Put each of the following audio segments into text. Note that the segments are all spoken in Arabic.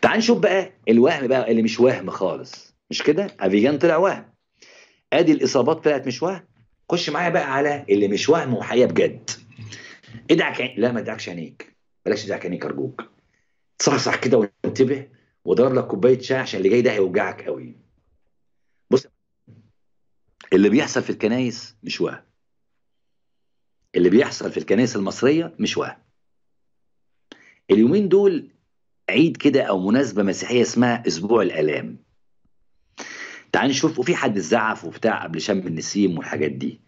تعال نشوف بقى الوهم بقى اللي مش وهم خالص مش كده افيجان طلع وهم ادي الاصابات طلعت مش وهم خش معايا بقى على اللي مش وهم وحقيقه بجد ادعك عين... لا ما ادعكش عينيك بلاش ادعك عينيك ارجوك صحصح كده وانتبه وضرب لك كوبايه شاي عشان اللي جاي ده هيوجعك قوي بص اللي بيحصل في الكنايس مش وهم اللي بيحصل في الكنائس المصريه مش وهم اليومين دول عيد كده او مناسبه مسيحيه اسمها اسبوع الالام تعال نشوف وفي حد زعف وبتاع قبل شم النسيم والحاجات دي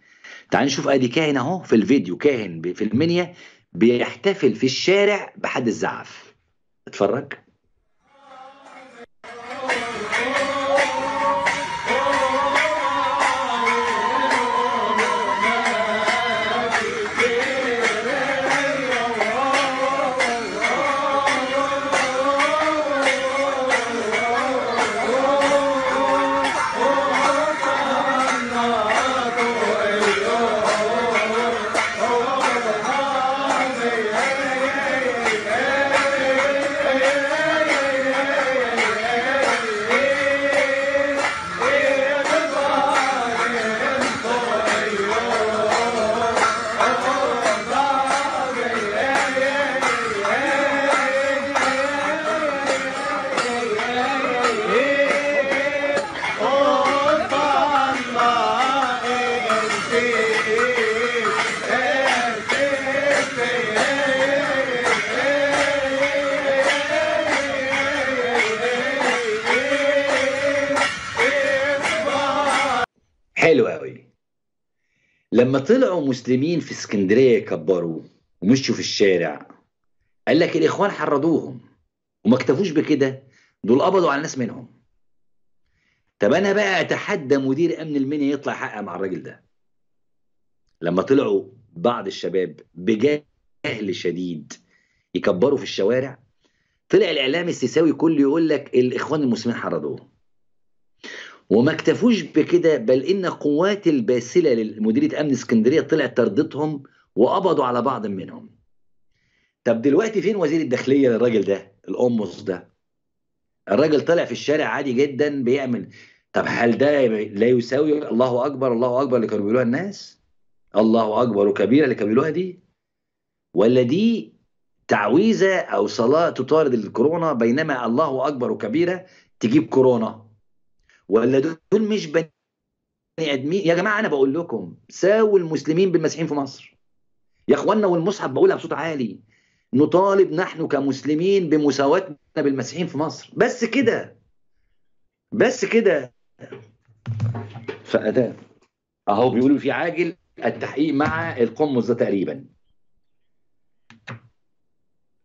تعال نشوف ادي كاهن اهو في الفيديو كاهن في المنيا بيحتفل في الشارع بحد الزعف اتفرج حلو قوي لما طلعوا مسلمين في اسكندريه يكبروا ومشوا في الشارع قال لك الاخوان حرضوهم وما اكتفوش بكده دول قبضوا على ناس منهم طب انا بقى اتحدى مدير امن المنيا يطلع حق مع الراجل ده لما طلعوا بعض الشباب بجهل شديد يكبروا في الشوارع طلع الاعلام السيساوي كله يقول لك الاخوان المسلمين حرضوهم وما اكتفوش بكده بل ان قوات الباسله لمديريه امن اسكندريه طلعت تردتهم وقبضوا على بعض منهم طب دلوقتي فين وزير الداخليه للراجل ده الامص ده الراجل طلع في الشارع عادي جدا بيعمل طب هل ده لا يساوي الله اكبر الله اكبر اللي كانوا بيقولوها الناس الله اكبر وكبيره اللي كانوا بيقولوها دي ولا دي تعويذه او صلاه تطارد الكورونا بينما الله اكبر وكبيره تجيب كورونا ولا دول مش بني ادمين يا جماعه انا بقول لكم ساووا المسلمين بالمسيحيين في مصر يا اخوانا والمصحف بقولها بصوت عالي نطالب نحن كمسلمين بمساواتنا بالمسيحيين في مصر بس كده بس كده فاداء اهو بيقولوا في عاجل التحقيق مع القمص ده تقريبا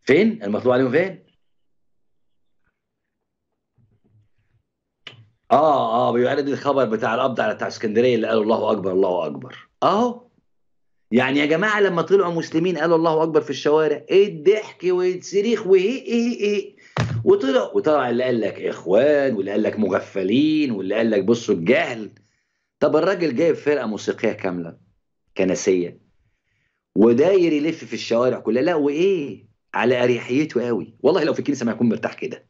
فين المطلوب عليهم فين اه اه بيعرض الخبر بتاع القبض على بتاع اسكندريه اللي قالوا الله اكبر الله اكبر اهو يعني يا جماعه لما طلعوا مسلمين قالوا الله اكبر في الشوارع ايه الضحك والصريخ وايه ايه ايه وطلع وطلع اللي قال لك اخوان واللي قال لك مغفلين واللي قال لك بصوا الجهل طب الراجل جايب فرقه موسيقيه كامله كنسيه وداير يلف في الشوارع كلها لا وايه على اريحيته قوي والله لو في الكنيسه ما هيكون مرتاح كده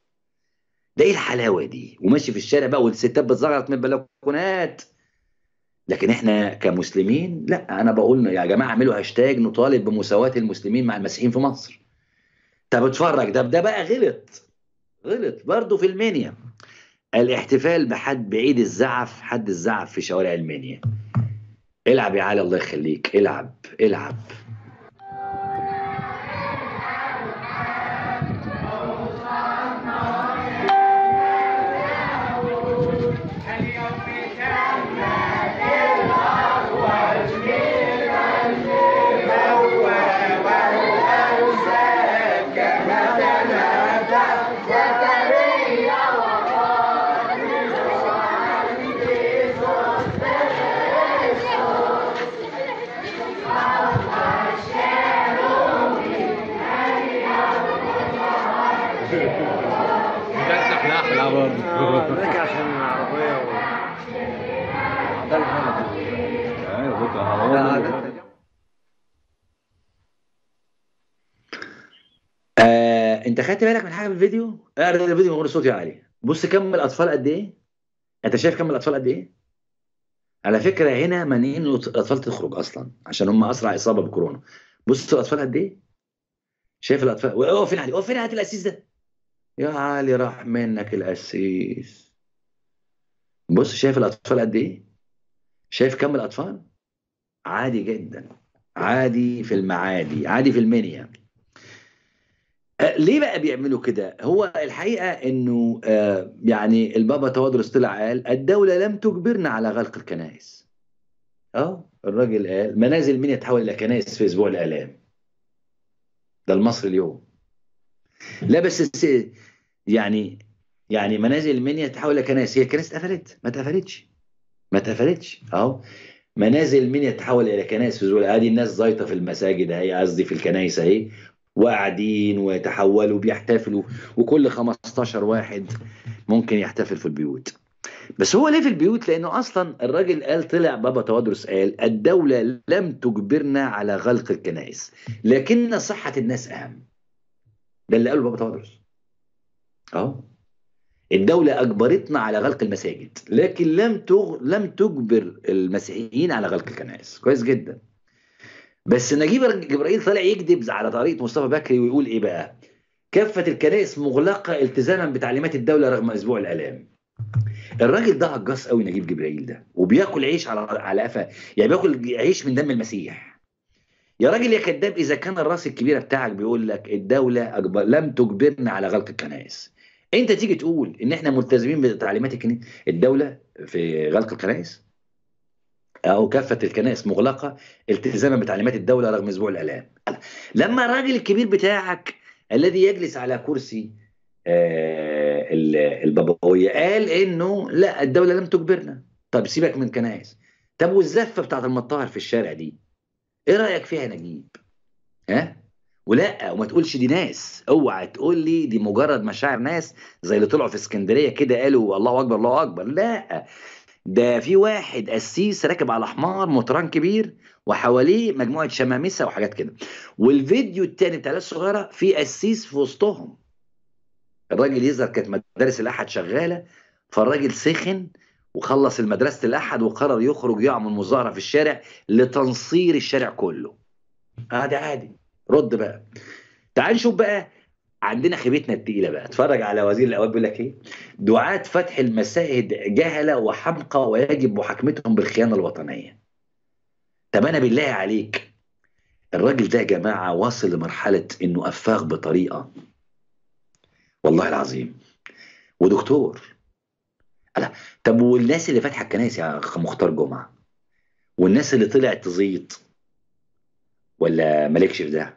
ده ايه الحلاوه دي وماشي في الشارع بقى والستات بتزغرط من البلكونات لكن احنا كمسلمين لا انا بقول يا جماعه اعملوا هاشتاج نطالب بمساواه المسلمين مع المسيحيين في مصر طب اتفرج ده ده بقى غلط غلط برضه في المنيا الاحتفال بحد بعيد الزعف حد الزعف في شوارع المنيا العب يا علي الله يخليك العب العب آه، انت خدت بالك من حاجه في الفيديو؟ اعرض اه، الفيديو من غير صوت يا علي بص كم الاطفال قد ايه؟ انت شايف كم الاطفال قد ايه؟ على فكره هنا مانعين الاطفال تخرج اصلا عشان هم اسرع اصابه بكورونا بص الاطفال قد ايه؟ شايف الاطفال اقف فين علي اقف فين علي القسيس ده؟ يا علي راح منك القسيس بص شايف الاطفال قد ايه؟ شايف كم الاطفال عادي جدا عادي في المعادي عادي في المنيا أه، ليه بقى بيعملوا كده هو الحقيقه انه أه، يعني البابا توادرس طلع قال الدوله لم تجبرنا على غلق الكنائس اه الراجل قال منازل المنيا تحول الى كنائس في اسبوع الالام ده المصري اليوم لا بس يعني يعني منازل المنيا تحول الى كنائس هي الكنائس اتقفلت ما اتقفلتش ما اتقفلتش اهو منازل من يتحول الى كنائس في زول ادي الناس زيطه في المساجد اهي قصدي في الكنائس اهي وقاعدين ويتحولوا بيحتفلوا وكل 15 واحد ممكن يحتفل في البيوت بس هو ليه في البيوت لانه اصلا الراجل قال طلع بابا تودرس قال الدوله لم تجبرنا على غلق الكنائس لكن صحه الناس اهم ده اللي قاله بابا تودرس اهو الدولة أجبرتنا على غلق المساجد لكن لم تغ... لم تجبر المسيحيين على غلق الكنائس كويس جدا بس نجيب جبرائيل طالع يكذب على طريقة مصطفى بكري ويقول إيه بقى كافة الكنائس مغلقة التزاما بتعليمات الدولة رغم أسبوع الآلام الراجل ده هجاص قوي نجيب جبرائيل ده وبياكل عيش على على قفا يعني بياكل عيش من دم المسيح يا راجل يا كذاب اذا كان الراس الكبيره بتاعك بيقول لك الدوله أجبر لم تجبرنا على غلق الكنائس انت تيجي تقول ان احنا ملتزمين بتعليمات الدوله في غلق الكنائس او كافه الكنائس مغلقه التزاما بتعليمات الدوله رغم اسبوع الاعلام لما الراجل الكبير بتاعك الذي يجلس على كرسي آه، البابويه قال انه لا الدوله لم تجبرنا طب سيبك من كنائس طب والزفه بتاعت المطار في الشارع دي ايه رايك فيها يا نجيب ها ولا وما تقولش دي ناس اوعى تقول لي دي مجرد مشاعر ناس زي اللي طلعوا في اسكندريه كده قالوا الله اكبر الله اكبر لا ده في واحد قسيس راكب على حمار مطران كبير وحواليه مجموعه شمامسه وحاجات كده والفيديو الثاني بتاع الصغيره في قسيس في وسطهم الراجل يظهر كانت مدارس الاحد شغاله فالراجل سخن وخلص المدرسه الاحد وقرر يخرج يعمل مظاهره في الشارع لتنصير الشارع كله عادي عادي رد بقى تعال نشوف بقى عندنا خيبتنا التقيله بقى اتفرج على وزير الاوقاف بيقول لك ايه دعاة فتح المساجد جهله وحمقى ويجب محاكمتهم بالخيانه الوطنيه طب انا بالله عليك الراجل ده يا جماعه واصل لمرحله انه أفاق بطريقه والله العظيم ودكتور لا طب والناس اللي فاتحه الكنائس يا اخ مختار جمعه والناس اللي طلعت تزيط ولا مالكش في ده